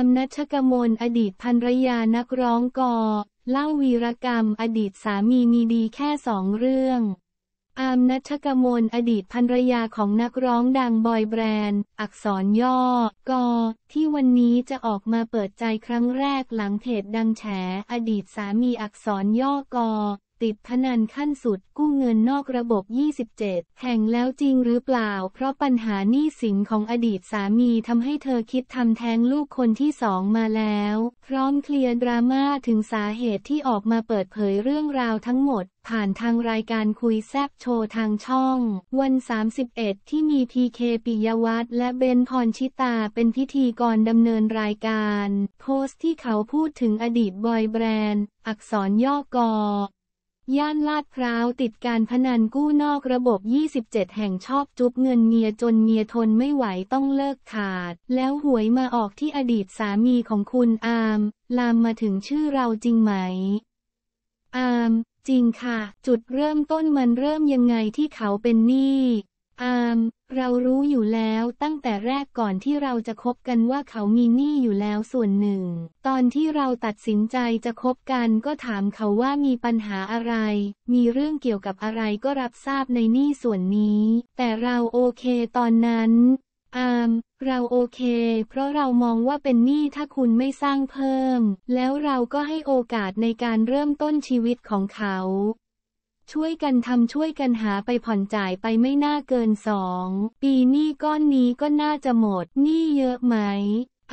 ามนัชกมลอดีตภรรยานักร้องกอเล่าวีรกรรม อดีตสามีมีดีแค่สองเรื่อง อามนัชกมลอดีตภรรยาของนักร้องดังบอยแบรนด์ อักษรย่อกอที่วันนี้จะออกมาเปิดใจครั้งแรกหลังเพจดังแฉ อดีตสามีอักษรย่อกอติดพนันขั้นสุด กู้เงินนอกระบบ 27 แห่งแล้วจริงหรือเปล่า เพราะปัญหาหนี้สินของอดีตสามีทำให้เธอคิดทำแท้งลูกคนที่สองมาแล้ว พร้อมเคลียร์ดราม่าถึงสาเหตุที่ออกมาเปิดเผยเรื่องราวทั้งหมด ผ่านทางรายการคุยแซบโชว์ทางช่อง วัน 31 ที่มีพีเคปิยวัฒน์และเบนพรชิตาเป็นพิธีกรดำเนินรายการโพสต์ที่เขาพูดถึงอดีตบอยแบรนด์อักษรย่อกอย่านลาดพร้าวติดการพนันกู้นอกระบบ 27 แห่งชอบจุบเงินเมียจนเมียทนไม่ไหวต้องเลิกขาด แล้วหวยมาออกที่อดีตสามีของคุณอามลามมาถึงชื่อเราจริงไหม อาม จริงค่ะ จุดเริ่มต้นมันเริ่มยังไงที่เขาเป็นหนี้อาม เรารู้อยู่แล้วตั้งแต่แรกก่อนที่เราจะคบกันว่าเขามีหนี้อยู่แล้วส่วนหนึ่ง ตอนที่เราตัดสินใจจะคบกันก็ถามเขาว่ามีปัญหาอะไร มีเรื่องเกี่ยวกับอะไรก็รับทราบในหนี้ส่วนนี้ แต่เราโอเคตอนนั้นอามเราโอเคเพราะเรามองว่าเป็นหนี้ถ้าคุณไม่สร้างเพิ่ม แล้วเราก็ให้โอกาสในการเริ่มต้นชีวิตของเขาช่วยกันทำช่วยกันหาไปผ่อนจ่ายไปไม่น่าเกินสองปีนี้ก้อนนี้ก็น่าจะหมดนี่เยอะไหม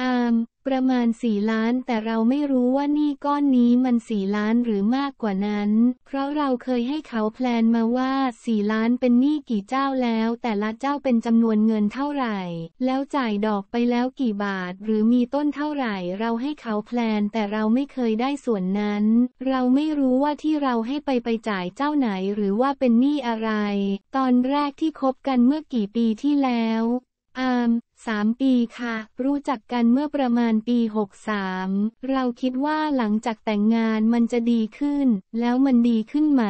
อามประมาณสี่ล้านแต่เราไม่รู้ว่านี่ก้อนนี้มันสี่ล้านหรือมากกว่านั้น เพราะเราเคยให้เขาแพลนมาว่าสี่ล้านเป็นหนี้กี่เจ้าแล้ว แต่ละเจ้าเป็นจำนวนเงินเท่าไหร่ แล้วจ่ายดอกไปแล้วกี่บาทหรือมีต้นเท่าไหร่เราให้เขาแพลนแต่เราไม่เคยได้ส่วนนั้น เราไม่รู้ว่าที่เราให้ไปไปจ่ายเจ้าไหนหรือว่าเป็นหนี้อะไร ตอนแรกที่คบกันเมื่อกี่ปีที่แล้วอามสามปีค่ะ รู้จักกันเมื่อประมาณปี63เราคิดว่าหลังจากแต่งงานมันจะดีขึ้น แล้วมันดีขึ้นไหม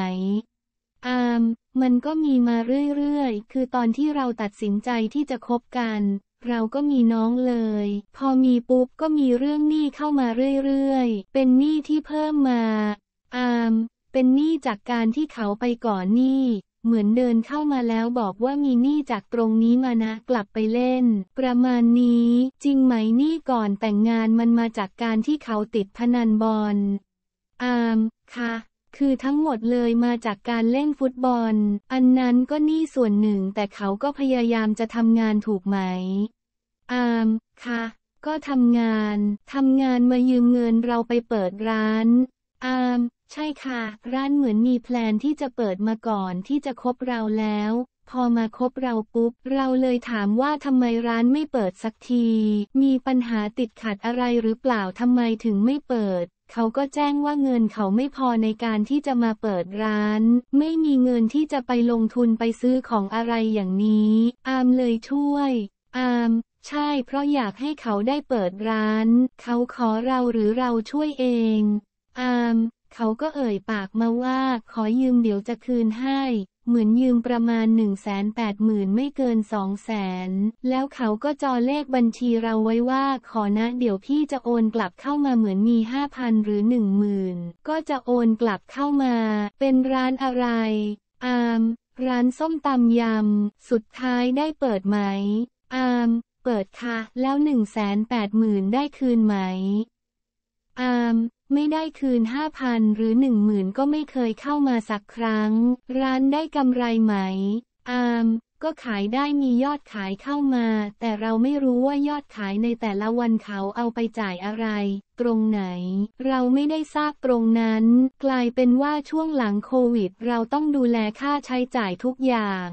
อามมันก็มีมาเรื่อยๆคือตอนที่เราตัดสินใจที่จะคบกัน เราก็มีน้องเลย พอมีปุ๊บก็มีเรื่องหนี้เข้ามาเรื่อยๆเป็นหนี้ที่เพิ่มมาอามเป็นหนี้จากการที่เขาไปก่อนหนี้เหมือนเดินเข้ามาแล้วบอกว่ามีหนี้จากตรงนี้มานะ กลับไปเล่นประมาณนี้ จริงไหมหนี้ก่อนแต่งงานมันมาจากการที่เขาติดพนันบอล อามค่ะคือทั้งหมดเลยมาจากการเล่นฟุตบอล อันนั้นก็นี่ส่วนหนึ่งแต่เขาก็พยายามจะทำงานถูกไหม อามค่ะก็ทำงานทำงานมายืมเงินเราไปเปิดร้านอามใช่ค่ะ ร้านเหมือนมีแพลนที่จะเปิดมาก่อนที่จะคบเราแล้ว พอมาคบเราปุ๊บเราเลยถามว่าทำไมร้านไม่เปิดสักที มีปัญหาติดขัดอะไรหรือเปล่าทำไมถึงไม่เปิด เขาก็แจ้งว่าเงินเขาไม่พอในการที่จะมาเปิดร้าน ไม่มีเงินที่จะไปลงทุนไปซื้อของอะไรอย่างนี้อามเลยช่วยอามใช่เพราะอยากให้เขาได้เปิดร้าน เขาขอเราหรือเราช่วยเองอาม เขาก็เอ่ยปากมาว่า ขอยืมเดี๋ยวจะคืนให้ เหมือนยืมประมาณ 1 8 0 0 0 0ไม่เกิน2 0 0แสนแล้วเขาก็จอเลขบัญชีเราไว้ว่าขอนะเดี๋ยวพี่จะโอนกลับเข้ามาเหมือนมี 5,000 หรือ 10,000ก็จะโอนกลับเข้ามา เป็นร้านอะไร อาม ร้านส้มตำยำ สุดท้ายได้เปิดไหม อาม เปิดค่ะแล้ว 1 8 0 0 0 0ได้คืนไหมอามไม่ได้คืนห้าพันหรือหนึ่งหมื่นก็ไม่เคยเข้ามาสักครั้ง ร้านได้กำไรไหมอามก็ขายได้มียอดขายเข้ามา แต่เราไม่รู้ว่ายอดขายในแต่ละวันเขาเอาไปจ่ายอะไร ตรงไหน เราไม่ได้ทราบตรงนั้น กลายเป็นว่าช่วงหลังโควิด เราต้องดูแลค่าใช้จ่ายทุกอย่าง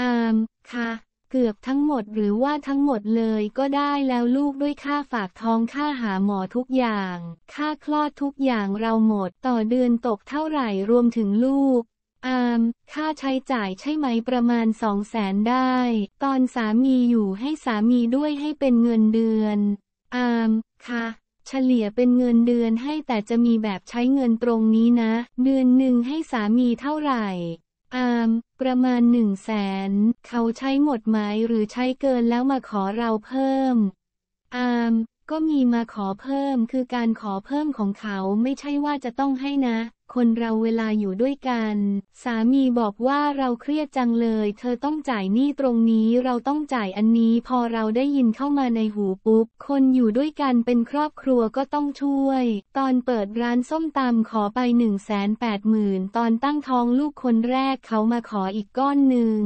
อามค่ะเกือบทั้งหมดหรือว่าทั้งหมดเลยก็ได้แล้วลูกด้วยค่าฝากท้องค่าหาหมอทุกอย่าง ค่าคลอดทุกอย่างเราหมดต่อเดือนตกเท่าไหร่รวมถึงลูกอาม ค่าใช้จ่ายใช่ไหมประมาณสองแสนได้ ตอนสามีอยู่ให้สามีด้วยให้เป็นเงินเดือนอามค่ะเฉลี่ยเป็นเงินเดือนให้แต่จะมีแบบใช้เงินตรงนี้นะ เดือนหนึ่งให้สามีเท่าไหร่อามประมาณหนึ่งแสนเขาใช้หมดไหมหรือใช้เกินแล้วมาขอเราเพิ่ม อามก็มีมาขอเพิ่มคือการขอเพิ่มของเขาไม่ใช่ว่าจะต้องให้นะคนเราเวลาอยู่ด้วยกัน สามีบอกว่าเราเครียดจังเลย เธอต้องจ่ายหนี้ตรงนี้ เราต้องจ่ายอันนี้ พอเราได้ยินเข้ามาในหูปุ๊บ คนอยู่ด้วยกันเป็นครอบครัวก็ต้องช่วย ตอนเปิดร้านส้มตำขอไป 1 8 0 0 0 0 ตอนตั้งท้องลูกคนแรกเขามาขออีกก้อนหนึ่ง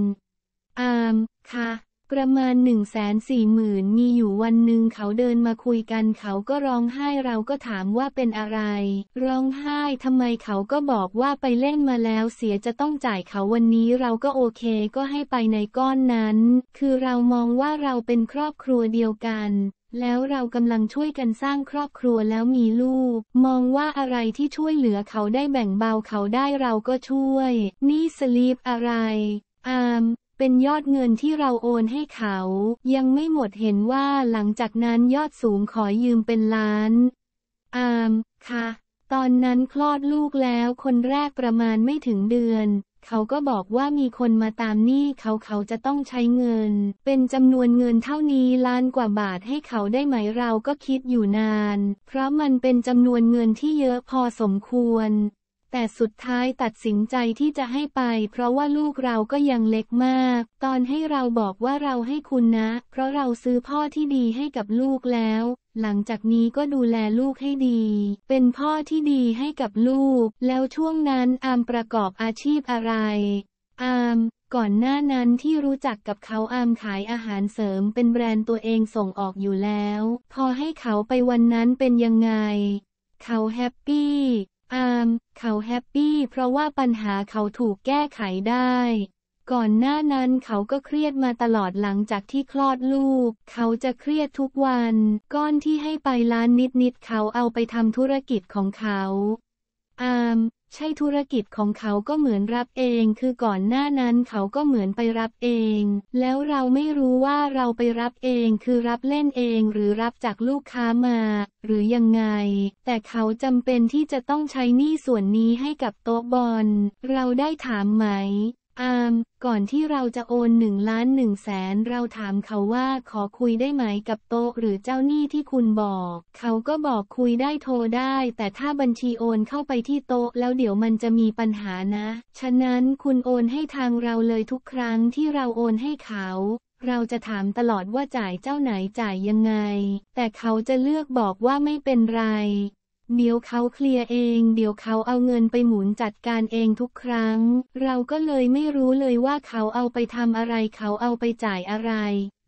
อามค่ะประมาณหนึ่งแสนสี่หมื่นมีอยู่วันหนึ่งเขาเดินมาคุยกัน เขาก็ร้องไห้เราก็ถามว่าเป็นอะไร ร้องไห้ทำไมเขาก็บอกว่าไปเล่นมาแล้วเสียจะต้องจ่ายเขาวันนี้เราก็โอเคก็ให้ไปในก้อนนั้น คือเรามองว่าเราเป็นครอบครัวเดียวกัน แล้วเรากำลังช่วยกันสร้างครอบครัวแล้วมีลูกมองว่าอะไรที่ช่วยเหลือเขาได้แบ่งเบาเขาได้เราก็ช่วย นี่สลีปอะไรอามเป็นยอดเงินที่เราโอนให้เขา ยังไม่หมดเห็นว่าหลังจากนั้นยอดสูงขอยืมเป็นล้านอามค่ะ ตอนนั้นคลอดลูกแล้วคนแรกประมาณไม่ถึงเดือน เขาก็บอกว่ามีคนมาตามหนี้เขาเขาจะต้องใช้เงิน เป็นจำนวนเงินเท่านี้ล้านกว่าบาทให้เขาได้ไหมเราก็คิดอยู่นาน เพราะมันเป็นจำนวนเงินที่เยอะพอสมควรแต่สุดท้ายตัดสินใจที่จะให้ไป เพราะว่าลูกเราก็ยังเล็กมาก ตอนให้เราบอกว่าเราให้คุณนะ เพราะเราซื้อพ่อที่ดีให้กับลูกแล้ว หลังจากนี้ก็ดูแลลูกให้ดี เป็นพ่อที่ดีให้กับลูก แล้วช่วงนั้นอามประกอบอาชีพอะไรอาม ก่อนหน้านั้นที่รู้จักกับเขาอามขายอาหารเสริมเป็นแบรนด์ตัวเองส่งออกอยู่แล้ว พอให้เขาไปวันนั้นเป็นยังไงเขาแฮปปี้อาม เขาแฮปปี้เพราะว่าปัญหาเขาถูกแก้ไขได้ ก่อนหน้านั้นเขาก็เครียดมาตลอดหลังจากที่คลอดลูก เขาจะเครียดทุกวัน ก้อนที่ให้ไปล้านนิดๆเขาเอาไปทำธุรกิจของเขา อามใช่ธุรกิจของเขาก็เหมือนรับเองคือก่อนหน้านั้นเขาก็เหมือนไปรับเอง แล้วเราไม่รู้ว่าเราไปรับเองคือรับเล่นเองหรือรับจากลูกค้ามา หรือยังไง แต่เขาจำเป็นที่จะต้องใช้หนี้ส่วนนี้ให้กับโต๊ะบอลเราได้ถามไหมอามก่อนที่เราจะโอนหนึ่งล้านหนึ่งแสนเราถามเขาว่าขอคุยได้ไหม กับโต๊ะหรือเจ้าหนี้ที่คุณบอก เขาก็บอกคุยได้โทรได้ แต่ถ้าบัญชีโอนเข้าไปที่โต๊ะ แล้วเดี๋ยวมันจะมีปัญหานะ ฉะนั้นคุณโอนให้ทางเราเลยทุกครั้งที่เราโอนให้เขา เราจะถามตลอดว่าจ่ายเจ้าไหนจ่ายยังไง แต่เขาจะเลือกบอกว่าไม่เป็นไรเดี๋ยวเขาเคลียร์เอง เดี๋ยวเขาเอาเงินไปหมุนจัดการเองทุกครั้ง เราก็เลยไม่รู้เลยว่าเขาเอาไปทำอะไรเขาเอาไปจ่ายอะไร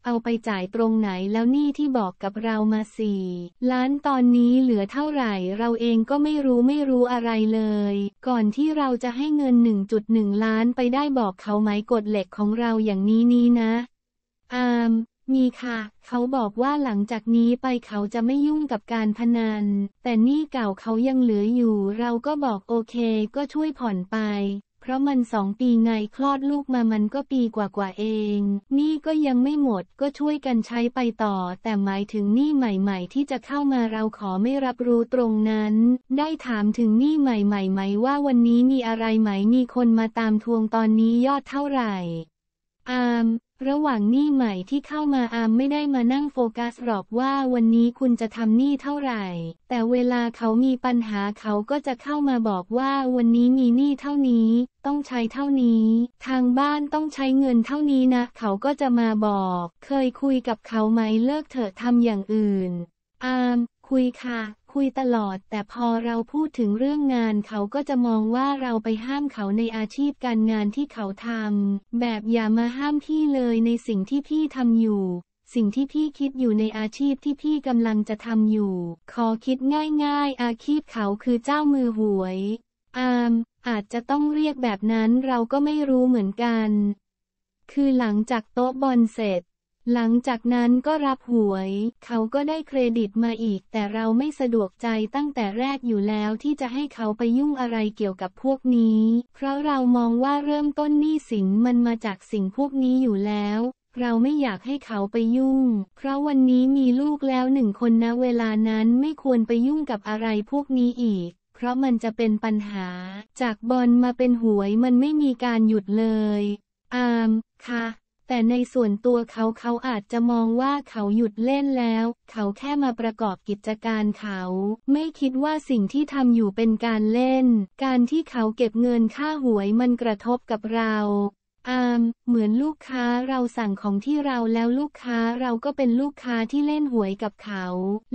เอาไปจ่ายตรงไหนแล้วนี่ที่บอกกับเรามาสี่ล้านตอนนี้เหลือเท่าไหร่เราเองก็ไม่รู้ไม่รู้อะไรเลย ก่อนที่เราจะให้เงิน 1.1 ล้านไปได้บอกเขาไหมกดเหล็กของเราอย่างนี้นี้นะอามมีค่ะ เขาบอกว่าหลังจากนี้ไปเขาจะไม่ยุ่งกับการพนัน แต่นี่เก่าเขายังเหลืออยู่ เราก็บอกโอเคก็ช่วยผ่อนไป เพราะมันสองปีไงคลอดลูกมามันก็ปีกว่ากว่าเอง นี่ก็ยังไม่หมดก็ช่วยกันใช้ไปต่อ แต่หมายถึงนี่ใหม่ๆ ที่จะเข้ามาเราขอไม่รับรู้ตรงนั้น ได้ถามถึงนี่ใหม่ๆไหมว่าวันนี้มีอะไรไหมมีคนมาตามทวงตอนนี้ยอดเท่าไหร่อาม ระหว่างหนี้ใหม่ที่เข้ามาอามไม่ได้มานั่งโฟกัสหรอกว่าวันนี้คุณจะทำหนี้เท่าไหร่ แต่เวลาเขามีปัญหาเขาก็จะเข้ามาบอกว่าวันนี้มีหนี้เท่านี้ ต้องใช้เท่านี้ ทางบ้านต้องใช้เงินเท่านี้นะ เขาก็จะมาบอก เคยคุยกับเขาไหมเลิกเถอะทำอย่างอื่น อามคุยค่ะคุยตลอด แต่พอเราพูดถึงเรื่องงานเขาก็จะมองว่าเราไปห้ามเขาในอาชีพการงานที่เขาทำแบบอย่ามาห้ามพี่เลยในสิ่งที่พี่ทำอยู่ สิ่งที่พี่คิดอยู่ในอาชีพที่พี่กำลังจะทำอยู่ ขอคิดง่าย ๆ อาชีพเขาคือเจ้ามือหวยอามอาจจะต้องเรียกแบบนั้นเราก็ไม่รู้เหมือนกัน คือหลังจากโต๊ะบอลเสร็จหลังจากนั้นก็รับหวยเขาก็ได้เครดิตมาอีก แต่เราไม่สะดวกใจตั้งแต่แรกอยู่แล้วที่จะให้เขาไปยุ่งอะไรเกี่ยวกับพวกนี้ เพราะเรามองว่าเริ่มต้นหนี้สินมันมาจากสิ่งพวกนี้อยู่แล้ว เราไม่อยากให้เขาไปยุ่ง เพราะวันนี้มีลูกแล้วหนึ่งคนนะเวลานั้นไม่ควรไปยุ่งกับอะไรพวกนี้อีก เพราะมันจะเป็นปัญหา จากบอลมาเป็นหวยมันไม่มีการหยุดเลยอามค่ะแต่ในส่วนตัวเขาเขาอาจจะมองว่าเขาหยุดเล่นแล้ว เขาแค่มาประกอบกิจการเขา ไม่คิดว่าสิ่งที่ทำอยู่เป็นการเล่น การที่เขาเก็บเงินค่าหวยมันกระทบกับเรา อาม เหมือนลูกค้าเราสั่งของที่เราแล้วลูกค้าเราก็เป็นลูกค้าที่เล่นหวยกับเขา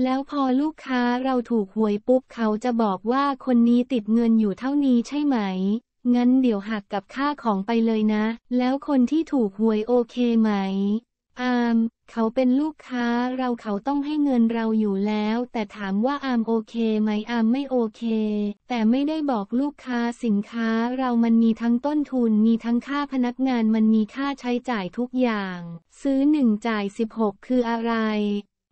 แล้วพอลูกค้าเราถูกหวยปุ๊บเขาจะบอกว่าคนนี้ติดเงินอยู่เท่านี้ใช่ไหมงั้นเดี๋ยวหักกับค่าของไปเลยนะ แล้วคนที่ถูกหวยโอเคไหม อาม เขาเป็นลูกค้าเราเขาต้องให้เงินเราอยู่แล้ว แต่ถามว่าอามโอเคไหม อามไม่โอเค แต่ไม่ได้บอกลูกค้าสินค้าเรามันมีทั้งต้นทุน มีทั้งค่าพนักงาน มันมีค่าใช้จ่ายทุกอย่าง ซื้อหนึ่งจ่าย 16 คืออะไร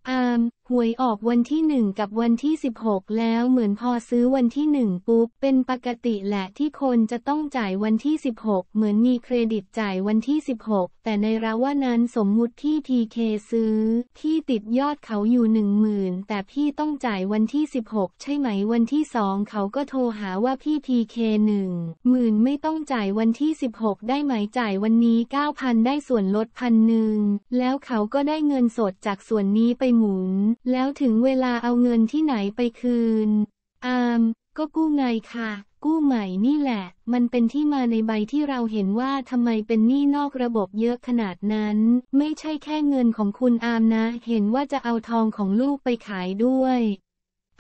อามหวยออกวันที่หนึ่งกับวันที่สิบหกแล้วเหมือนพอซื้อวันที่หนึ่งปุ๊บเป็นปกติแหละที่คนจะต้องจ่ายวันที่สิบหกเหมือนมีเครดิตจ่ายวันที่สิบหกแต่ในระว่านั้นสมมุติที่ทีเคซื้อ ที่ติดยอดเขาอยู่หนึ่งหมื่นแต่พี่ต้องจ่ายวันที่สิบหกใช่ไหม วันที่สองเขาก็โทรหาว่าพี่ทีเคหนึ่งหมื่นไม่ต้องจ่ายวันที่สิบหกได้ไหมจ่ายวันนี้เก้าพันได้ส่วนลดพันหนึ่งแล้วเขาก็ได้เงินสดจากส่วนนี้ไปหมุนแล้วถึงเวลาเอาเงินที่ไหนไปคืน อาม ก็กู้ไงค่ะ กู้ใหม่นี่แหละ มันเป็นที่มาในใบที่เราเห็นว่าทำไมเป็นหนี้นอกระบบเยอะขนาดนั้น ไม่ใช่แค่เงินของคุณอามนะ เห็นว่าจะเอาทองของลูกไปขายด้วย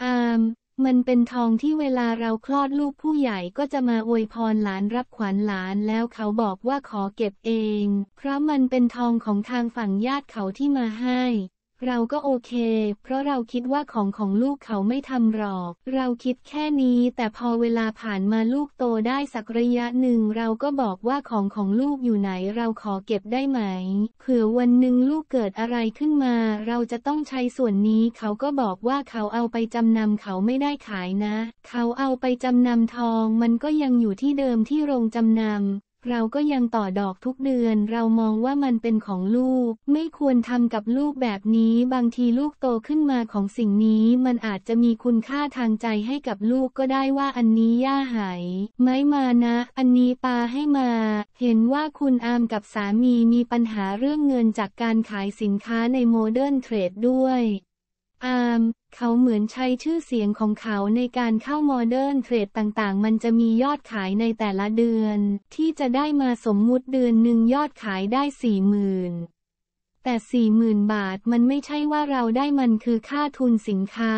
อาม มันเป็นทองที่เวลาเราคลอดลูกผู้ใหญ่ก็จะมาอวยพรหลานรับขวัญหลานแล้วเขาบอกว่าขอเก็บเอง เพราะมันเป็นทองของทางฝั่งญาติเขาที่มาให้เราก็โอเค เพราะเราคิดว่าของของลูกเขาไม่ทำหรอก เราคิดแค่นี้ แต่พอเวลาผ่านมาลูกโตได้สักระยะหนึ่ง เราก็บอกว่าของของลูกอยู่ไหน เราขอเก็บได้ไหม เผื่อวันหนึ่งลูกเกิดอะไรขึ้นมา เราจะต้องใช้ส่วนนี้ เขาก็บอกว่าเขาเอาไปจำนำเขาไม่ได้ขายนะ เขาเอาไปจำนำทอง มันก็ยังอยู่ที่เดิมที่โรงจำนำเราก็ยังต่อดอกทุกเดือน เรามองว่ามันเป็นของลูก ไม่ควรทำกับลูกแบบนี้ บางทีลูกโตขึ้นมาของสิ่งนี้ มันอาจจะมีคุณค่าทางใจให้กับลูกก็ได้ว่าอันนี้ย่าหาย ไม้มานะ อันนี้ปาให้มา เห็นว่าคุณอามกับสามีมีปัญหาเรื่องเงินจากการขายสินค้าในโมเดิร์นเทรดด้วย อามเขาเหมือนใช้ชื่อเสียงของเขาในการเข้าโมเดิร์นเทรดต่าง ๆ มันจะมียอดขายในแต่ละเดือน ที่จะได้มาสมมุติเดือนหนึ่งยอดขายได้สี่หมื่นแต่สี่หมื่นบาทมันไม่ใช่ว่าเราได้มันคือค่าทุนสินค้า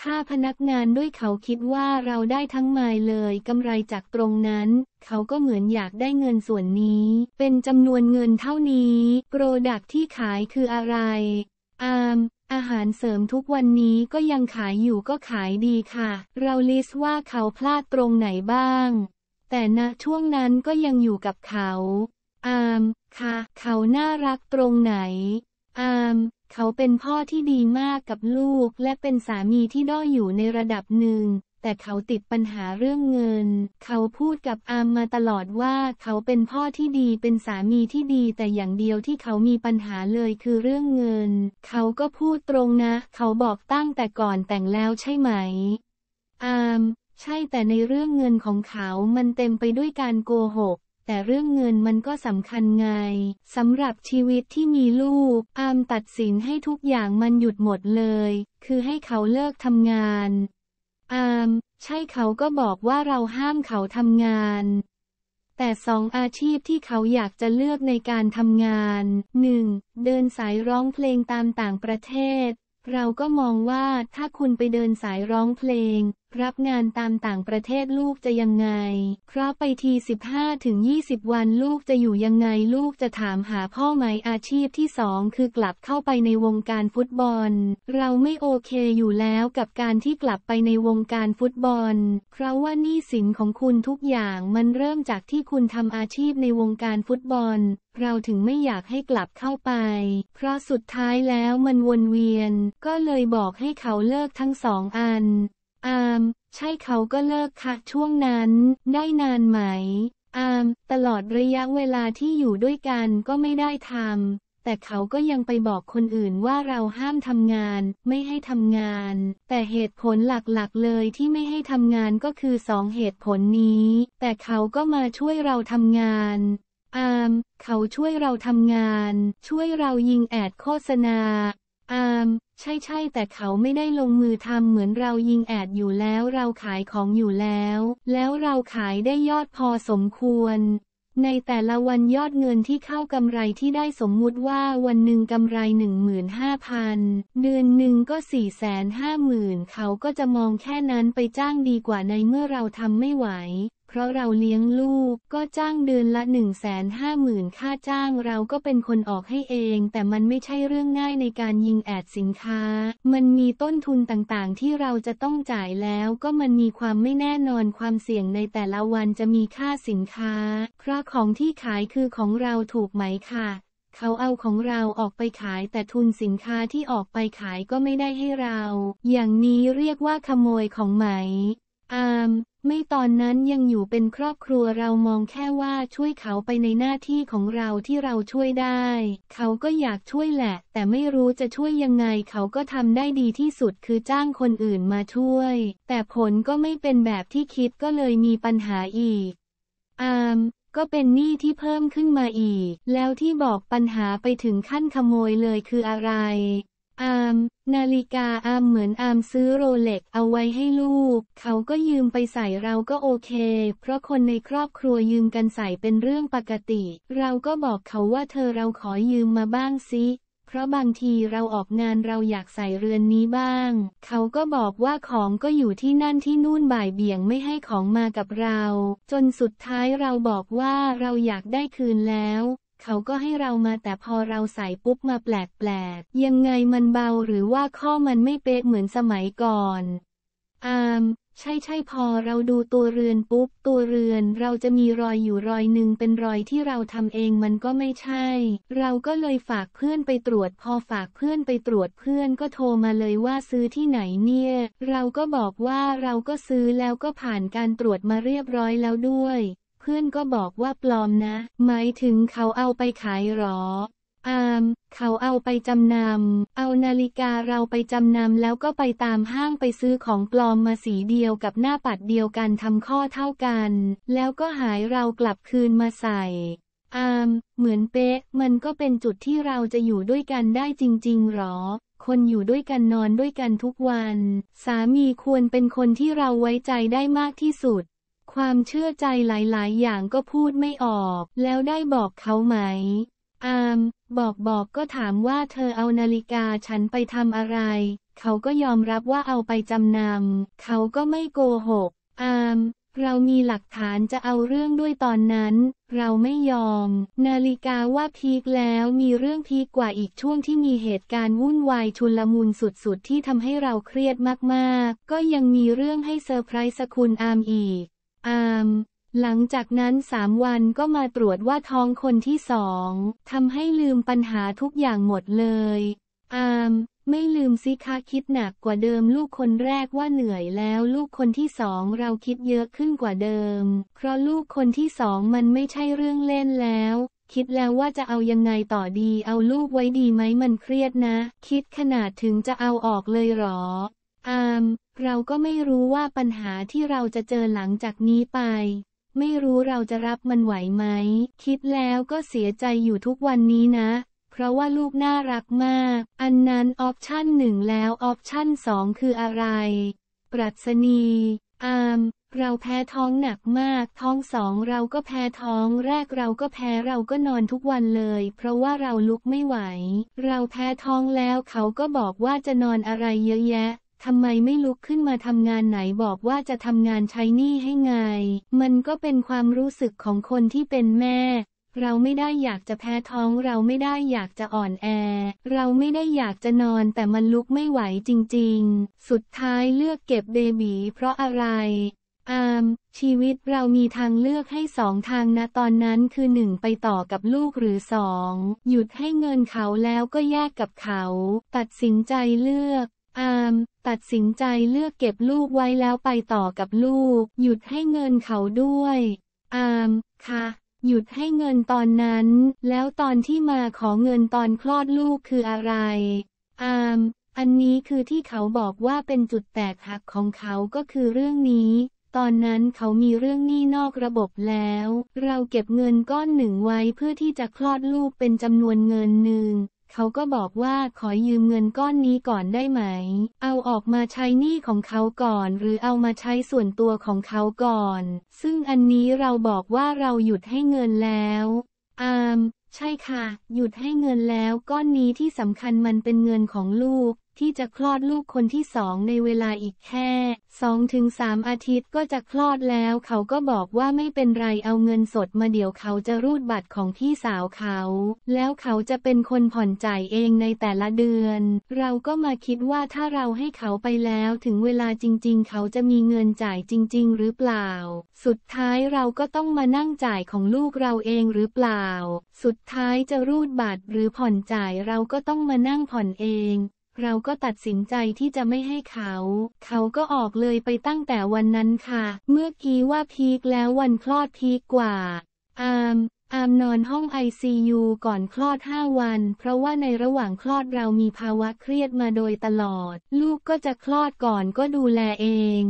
ค่าพนักงานด้วยเขาคิดว่าเราได้ทั้งมายเลยกำไรจากตรงนั้น เขาก็เหมือนอยากได้เงินส่วนนี้ เป็นจำนวนเงินเท่านี้โปรดักที่ขายคืออะไรอามอาหารเสริมทุกวันนี้ก็ยังขายอยู่ก็ขายดีค่ะ เราลิสต์ว่าเขาพลาดตรงไหนบ้าง แต่ณช่วงนั้นก็ยังอยู่กับเขา อาม ค่ะ เขาน่ารักตรงไหน อาม เขาเป็นพ่อที่ดีมากกับลูกและเป็นสามีที่ด้อยอยู่ในระดับหนึ่งแต่เขาติดปัญหาเรื่องเงิน เขาพูดกับอามมาตลอดว่า เขาเป็นพ่อที่ดีเป็นสามีที่ดี แต่อย่างเดียวที่เขามีปัญหาเลยคือเรื่องเงิน เขาก็พูดตรงนะ เขาบอกตั้งแต่ก่อนแต่งแล้วใช่ไหม อาม ใช่แต่ในเรื่องเงินของเขา มันเต็มไปด้วยการโกหก แต่เรื่องเงินมันก็สำคัญไงสำหรับชีวิตที่มีลูกอามตัดสินให้ทุกอย่างมันหยุดหมดเลย คือให้เขาเลิกทำงานอามใช่เขาก็บอกว่าเราห้ามเขาทำงาน แต่สองอาชีพที่เขาอยากจะเลือกในการทำงาน 1. เดินสายร้องเพลงตามต่างประเทศ เราก็มองว่าถ้าคุณไปเดินสายร้องเพลงรับงานตามต่างประเทศลูกจะยังไง เพราะไปที15 ถึง 20 วันลูกจะอยู่ยังไง ลูกจะถามหาพ่อไหมอาชีพที่สองคือกลับเข้าไปในวงการฟุตบอล เราไม่โอเคอยู่แล้วกับการที่กลับไปในวงการฟุตบอล เพราะว่านี่สินของคุณทุกอย่างมันเริ่มจากที่คุณทำอาชีพในวงการฟุตบอล เราถึงไม่อยากให้กลับเข้าไป เพราะสุดท้ายแล้วมันวนเวียน ก็เลยบอกให้เขาเลิกทั้งสองอันอามใช่เขาก็เลิกค่ะช่วงนั้นได้นานไหมอามตลอดระยะเวลาที่อยู่ด้วยกันก็ไม่ได้ทำแต่เขาก็ยังไปบอกคนอื่นว่าเราห้ามทำงาน ไม่ให้ทำงาน แต่เหตุผลหลักๆเลยที่ไม่ให้ทำงานก็คือสองเหตุผลนี้ แต่เขาก็มาช่วยเราทำงานอามเขาช่วยเราทำงานช่วยเรายิงแอดโฆษณาอามใช่ใช่แต่เขาไม่ได้ลงมือทำเหมือนเรายิงแอดอยู่แล้วเราขายของอยู่แล้ว แล้วเราขายได้ยอดพอสมควร ในแต่ละวันยอดเงินที่เข้ากำไรที่ได้สมมุติว่าวันหนึ่งกำไร15,000เดือนหนึ่งก็450,000เขาก็จะมองแค่นั้นไปจ้างดีกว่าในเมื่อเราทำไม่ไหวราะเราเลี้ยงลูกก็จ้างเดือนละ 1 5 0 0 0 0 ค่าจ้างเราก็เป็นคนออกให้เอง แต่มันไม่ใช่เรื่องง่ายในการยิงแอดสินค้า มันมีต้นทุนต่างๆที่เราจะต้องจ่ายแล้วก็มันมีความไม่แน่นอนความเสี่ยงในแต่ละวันจะมีค่าสินค้าเพราะของที่ขายคือของเราถูกไหมค่ะ เขาเอาของเราออกไปขายแต่ทุนสินค้าที่ออกไปขายก็ไม่ได้ให้เรา อย่างนี้เรียกว่าขโมยของไหมอามไม่ตอนนั้นยังอยู่เป็นครอบครัวเรามองแค่ว่าช่วยเขาไปในหน้าที่ของเราที่เราช่วยได้ เขาก็อยากช่วยแหละ แต่ไม่รู้จะช่วยยังไงเขาก็ทำได้ดีที่สุดคือจ้างคนอื่นมาช่วย แต่ผลก็ไม่เป็นแบบที่คิดก็เลยมีปัญหาอีกอามก็เป็นหนี้ที่เพิ่มขึ้นมาอีก แล้วที่บอกปัญหาไปถึงขั้นขโมยเลยคืออะไรอามนาฬิกาอามเหมือนอามซื้อโรเล็กเอาไว้ให้ลูกเขาก็ยืมไปใส่เราก็โอเค เพราะคนในครอบครัวยืมกันใส่เป็นเรื่องปกติ เราก็บอกเขาว่าเธอเราขอยืมมาบ้างซิเพราะบางทีเราออกงานเราอยากใส่เรือนนี้บ้าง เขาก็บอกว่าของก็อยู่ที่นั่นที่นู่นบ่ายเบี่ยงไม่ให้ของมากับเรา จนสุดท้ายเราบอกว่าเราอยากได้คืนแล้วเขาก็ให้เรามาแต่พอเราใส่ปุ๊บมาแปลกๆยังไงมันเบาหรือว่าข้อมันไม่เป๊ะเหมือนสมัยก่อน อาม ใช่ใช่พอเราดูตัวเรือนปุ๊บ ตัวเรือนเราจะมีรอยอยู่รอยหนึ่งเป็นรอยที่เราทำเองมันก็ไม่ใช่ เราก็เลยฝากเพื่อนไปตรวจพอฝากเพื่อนไปตรวจเพื่อนก็โทรมาเลยว่าซื้อที่ไหนเนี่ย เราก็บอกว่าเราก็ซื้อแล้วก็ผ่านการตรวจมาเรียบร้อยแล้วด้วยพื่อนก็บอกว่าปลอมนะ หมายถึงเขาเอาไปขายหรออาม เขาเอาไปจำนำเอานาฬิกาเราไปจำนำแล้วก็ไปตามห้างไปซื้อของปลอมมาสีเดียวกับหน้าปัดเดียวกันทำข้อเท่ากัน แล้วก็หายเรากลับคืนมาใส่อาม เหมือนเป๊ะ มันก็เป็นจุดที่เราจะอยู่ด้วยกันได้จริง ๆ หรอ คนอยู่ด้วยกันนอนด้วยกันทุกวัน สามีควรเป็นคนที่เราไว้ใจได้มากที่สุดความเชื่อใจหลาย ๆ อย่างก็พูดไม่ออก แล้วได้บอกเขาไหม อามบอกบอกก็ถามว่าเธอเอานาฬิกาฉันไปทำอะไร เขาก็ยอมรับว่าเอาไปจำนำเขาก็ไม่โกหก อามเรามีหลักฐานจะเอาเรื่องด้วยตอนนั้น เราไม่ยอม นาฬิกาว่าพีคแล้ว มีเรื่องพีคกว่าอีกช่วงที่มีเหตุการณ์วุ่นวายชุลมุนสุด ๆ ที่ทำให้เราเครียดมาก ๆ ก็ยังมีเรื่องให้เซอร์ไพรส์สคุณอามอีกอามหลังจากนั้นสามวันก็มาตรวจว่าท้องคนที่สองทำให้ลืมปัญหาทุกอย่างหมดเลย อาม ไม่ลืมสิคะคิดหนักกว่าเดิม ลูกคนแรกว่าเหนื่อยแล้ว ลูกคนที่สองเราคิดเยอะขึ้นกว่าเดิม เพราะลูกคนที่สองมันไม่ใช่เรื่องเล่นแล้ว คิดแล้วว่าจะเอายังไงต่อดี เอาลูกไว้ดีไหมมันเครียดนะ คิดขนาดถึงจะเอาออกเลยหรออามเราก็ไม่รู้ว่าปัญหาที่เราจะเจอหลังจากนี้ไป ไม่รู้เราจะรับมันไหวไหม คิดแล้วก็เสียใจอยู่ทุกวันนี้นะ เพราะว่าลูกน่ารักมาก อันนั้นออปชั่นหนึ่งแล้วออปชั่นสองคืออะไร ปรัชนีอามเราแพ้ท้องหนักมาก ท้องสองเราก็แพ้ท้อง แรกเราก็แพ้เราก็นอนทุกวันเลย เพราะว่าเราลุกไม่ไหว เราแพ้ท้องแล้วเขาก็บอกว่าจะนอนอะไรเยอะแยะทำไมไม่ลุกขึ้นมาทำงานไหนบอกว่าจะทำงานใช้หนี้ให้ไง มันก็เป็นความรู้สึกของคนที่เป็นแม่ เราไม่ได้อยากจะแพ้ท้องเราไม่ได้อยากจะอ่อนแอ เราไม่ได้อยากจะนอนแต่มันลุกไม่ไหวจริงๆ สุดท้ายเลือกเก็บเบบีเพราะอะไร อามชีวิตเรามีทางเลือกให้สองทางนะตอนนั้นคือหนึ่งไปต่อกับลูกหรือสองหยุดให้เงินเขาแล้วก็แยกกับเขา ตัดสินใจเลือกอามตัดสินใจเลือกเก็บลูกไว้แล้วไปต่อกับลูก หยุดให้เงินเขาด้วย อามค่ะ หยุดให้เงินตอนนั้น แล้วตอนที่มาขอเงินตอนคลอดลูกคืออะไร อาม อันนี้คือที่เขาบอกว่าเป็นจุดแตกหักของเขาก็คือเรื่องนี้ ตอนนั้นเขามีเรื่องหนี้นอกระบบแล้ว เราเก็บเงินก้อนหนึ่งไว้เพื่อที่จะคลอดลูกเป็นจำนวนเงินหนึ่งเขาก็บอกว่าขอยืมเงินก้อนนี้ก่อนได้ไหม เอาออกมาใช้หนี้ของเขาก่อน หรือเอามาใช้ส่วนตัวของเขาก่อน ซึ่งอันนี้เราบอกว่าเราหยุดให้เงินแล้วอามใช่ค่ะ หยุดให้เงินแล้วก้อนนี้ที่สำคัญมันเป็นเงินของลูกที่จะคลอดลูกคนที่สองในเวลาอีกแค่สสองงถึามอาทิตย์ก็จะคลอดแล้ว เขาก็บอกว่าไม่เป็นไรเอาเงินสดมาเดี๋ยวเขาจะรูดบัตรของพี่สาวเขา แล้วเขาจะเป็นคนผ่อนจ่ายเองในแต่ละเดือน เราก็มาคิดว่าถ้าเราให้เขาไปแล้วถึงเวลาจริงๆ เขาจะมีเงินจ่ายจริงๆ หรือเปล่า สุดท้ายเราก็ต้องมานั่งจ่ายของลูกเราเองหรือเปล่า สุดท้ายจะรูดบัตรหรือผ่อนจ่ายเราก็ต้องมานั่งผ่อนเองเราก็ตัดสินใจที่จะไม่ให้เขา เขาก็ออกเลยไปตั้งแต่วันนั้นค่ะ เมื่อกี้ว่าพีคแล้ววันคลอดพีคกว่า อาม อามนอนห้องไอซูก่อนคลอด 5 วัน เพราะว่าในระหว่างคลอดเรามีภาวะเครียดมาโดยตลอด ลูกก็จะคลอดก่อนก็ดูแลเอง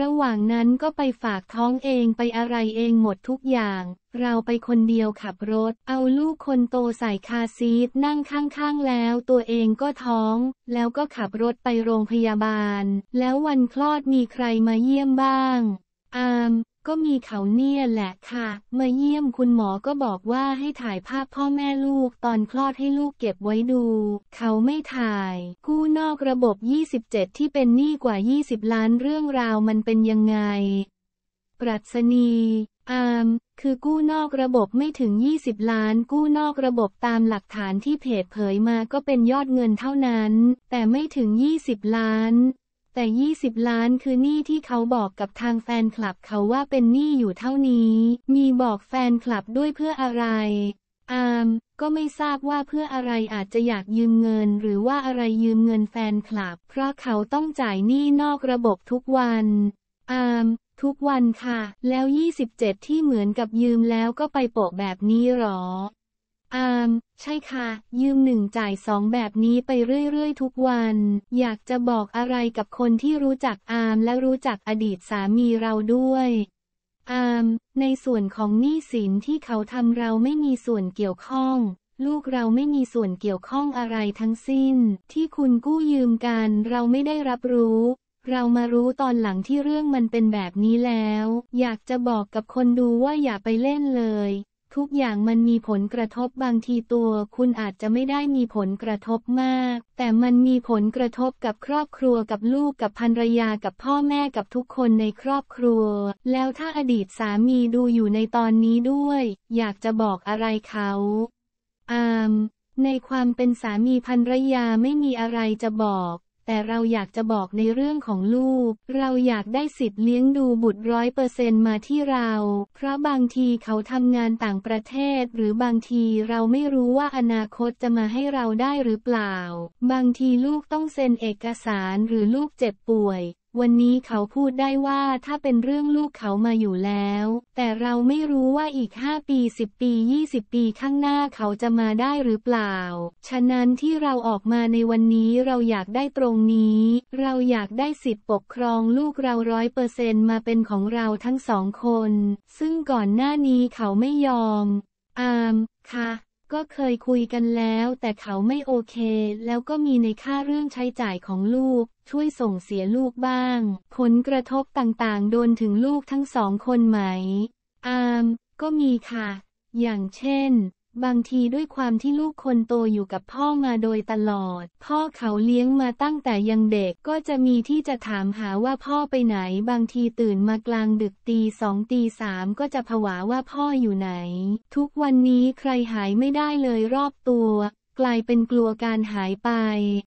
ระหว่างนั้นก็ไปฝากท้องเองไปอะไรเองหมดทุกอย่าง เราไปคนเดียวขับรถ เอาลูกคนโตใส่คาซีทนั่งข้างๆแล้ว ตัวเองก็ท้องแล้วก็ขับรถไปโรงพยาบาล แล้ววันคลอดมีใครมาเยี่ยมบ้าง อามก็มีเขาเนี่ยแหละค่ะมาเยี่ยมคุณหมอก็บอกว่าให้ถ่ายภาพพ่อแม่ลูก ตอนคลอดให้ลูกเก็บไว้ดู เขาไม่ถ่าย กู้นอกระบบ 27 ที่เป็นหนี้กว่า 20 ล้านเรื่องราวมันเป็นยังไง ปรัชนีอามคือกู้นอกระบบไม่ถึง 20 ล้าน กู้นอกระบบตามหลักฐานที่เพจเผยมาก็เป็นยอดเงินเท่านั้น แต่ไม่ถึง20ล้านแต่ 20 ล้านคือหนี้ที่เขาบอกกับทางแฟนคลับเขาว่าเป็นหนี้อยู่เท่านี้ มีบอกแฟนคลับด้วยเพื่ออะไร อาม ก็ไม่ทราบว่าเพื่ออะไรอาจจะอยากยืมเงิน หรือว่าอะไรยืมเงินแฟนคลับ เพราะเขาต้องจ่ายหนี้นอกระบบทุกวัน อาม ทุกวันค่ะ แล้ว 27 ที่เหมือนกับยืมแล้วก็ไปโปะแบบนี้หรออามใช่ค่ะยืมหนึ่งจ่ายสองแบบนี้ไปเรื่อยๆทุกวัน อยากจะบอกอะไรกับคนที่รู้จักอามและรู้จักอดีตสามีเราด้วยอามในส่วนของหนี้สินที่เขาทำเราไม่มีส่วนเกี่ยวข้อง ลูกเราไม่มีส่วนเกี่ยวข้องอะไรทั้งสิ้น ที่คุณกู้ยืมกันเราไม่ได้รับรู้ เรามารู้ตอนหลังที่เรื่องมันเป็นแบบนี้แล้ว อยากจะบอกกับคนดูว่าอย่าไปเล่นเลยทุกอย่างมันมีผลกระทบบางทีตัวคุณอาจจะไม่ได้มีผลกระทบมาก แต่มันมีผลกระทบกับครอบครัวกับลูกกับภรรยากับพ่อแม่กับทุกคนในครอบครัว แล้วถ้าอดีตสามีดูอยู่ในตอนนี้ด้วย อยากจะบอกอะไรเขาอามในความเป็นสามีภรรยาไม่มีอะไรจะบอกแต่เราอยากจะบอกในเรื่องของลูก เราอยากได้สิทธิ์เลี้ยงดูบุตรร้อยเปอร์เซนต์มาที่เรา เพราะบางทีเขาทำงานต่างประเทศหรือบางทีเราไม่รู้ว่าอนาคตจะมาให้เราได้หรือเปล่า บางทีลูกต้องเซ็นเอกสารหรือลูกเจ็บป่วยวันนี้เขาพูดได้ว่าถ้าเป็นเรื่องลูกเขามาอยู่แล้ว แต่เราไม่รู้ว่าอีก5ปี 10 ปี 20 ปีข้างหน้าเขาจะมาได้หรือเปล่า ฉะนั้นที่เราออกมาในวันนี้เราอยากได้ตรงนี้ เราอยากได้สิทธิปกครองลูกเราร้อยเปอร์เซนต์มาเป็นของเราทั้งสองคน ซึ่งก่อนหน้านี้เขาไม่ยอมอามค่ะ ก็เคยคุยกันแล้ว แต่เขาไม่โอเค แล้วก็มีในค่าเรื่องใช้จ่ายของลูกช่วยส่งเสียลูกบ้าง ผลกระทบต่างๆ โดนถึงลูกทั้งสองคนไหม อามก็มีค่ะ อย่างเช่น บางทีด้วยความที่ลูกคนโตอยู่กับพ่อมาโดยตลอด พ่อเขาเลี้ยงมาตั้งแต่ยังเด็กก็จะมีที่จะถามหาว่าพ่อไปไหนบางทีตื่นมากลางดึกตีสองตีสามก็จะผวาว่าพ่ออยู่ไหน ทุกวันนี้ใครหายไม่ได้เลยรอบตัวกลายเป็นกลัวการหายไป